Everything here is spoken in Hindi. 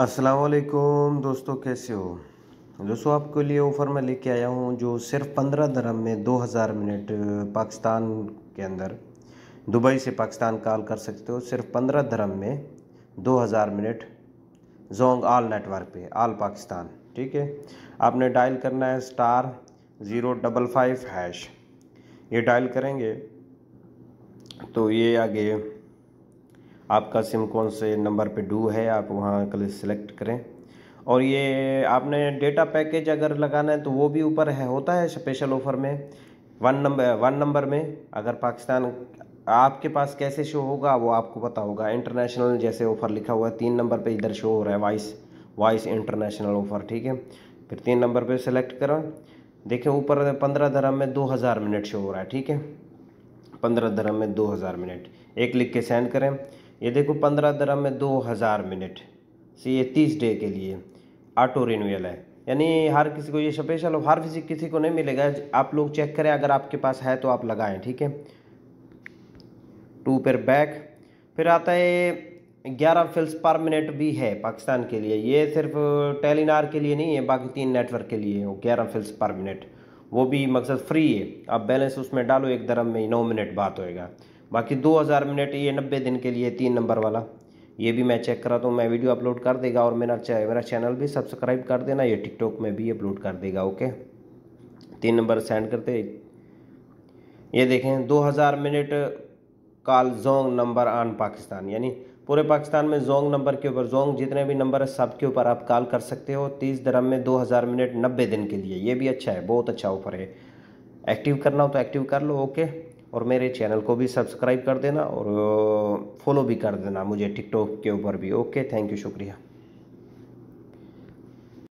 असलकुम दोस्तों कैसे हो दोस्तों आपके लिए ऑफ़र में लेके आया हूँ जो सिर्फ पंद्रह दरम में दो हज़ार मिनट पाकिस्तान के अंदर दुबई से पाकिस्तान कॉल कर सकते हो सिर्फ पंद्रह दरम में दो हज़ार मिनट जोंग आल नेटवर्क पे आल पाकिस्तान ठीक है आपने डायल करना है star zero double five hash ये डायल करेंगे तो ये आगे आपका सिम कौन से नंबर पे डू है आप वहाँ कल सेलेक्ट करें और ये आपने डेटा पैकेज अगर लगाना है तो वो भी ऊपर है होता है स्पेशल ऑफ़र में वन नंबर वन नंबर में अगर पाकिस्तान आपके पास कैसे शो होगा वो आपको पता होगा इंटरनेशनल जैसे ऑफ़र लिखा हुआ है तीन नंबर पे इधर शो हो रहा है वॉइस वॉइस इंटरनेशनल ऑफ़र ठीक है फिर तीन नंबर पे सेलेक्ट करो देखें ऊपर पंद्रह धर्म में दो हज़ार मिनट शो हो रहा है ठीक है पंद्रह धर्म में दो हज़ार मिनट एक लिख के सेंड करें ये देखो पंद्रह दरम में दो हज़ार मिनट से ये तीस डे के लिए ऑटो रिन्यूअल है यानी हर किसी को ये स्पेशल हर फिजिक किसी को नहीं मिलेगा आप लोग चेक करें अगर आपके पास है तो आप लगाएं ठीक है टू पर बैक फिर आता है ग्यारह फिल्स पर मिनट भी है पाकिस्तान के लिए ये सिर्फ टेलीनार के लिए नहीं है बाकी तीन नेटवर्क के लिए हो ग्यारह फिल्स पर मिनट वो भी मकसद फ्री है आप बैलेंस उसमें डालो एक दरम में नौ मिनट बात होएगा बाकी 2000 मिनट ये 90 दिन के लिए तीन नंबर वाला ये भी मैं चेक कराता तो हूँ मैं वीडियो अपलोड कर देगा और मेरा मेरा चैनल भी सब्सक्राइब कर देना ये टिकटॉक में भी अपलोड कर देगा ओके तीन नंबर सेंड करते ये देखें 2000 मिनट काल जोंग नंबर आन पाकिस्तान यानी पूरे पाकिस्तान में जोंग नंबर के ऊपर जोंग जितने भी नंबर है सब के ऊपर आप कॉल कर सकते हो तीस दरम में 2000 मिनट 90 दिन के लिए ये भी अच्छा है बहुत अच्छा ऑफर है एक्टिव करना हो तो एक्टिव कर लो ओके और मेरे चैनल को भी सब्सक्राइब कर देना और फॉलो भी कर देना मुझे टिकटॉक के ऊपर भी ओके थैंक यू शुक्रिया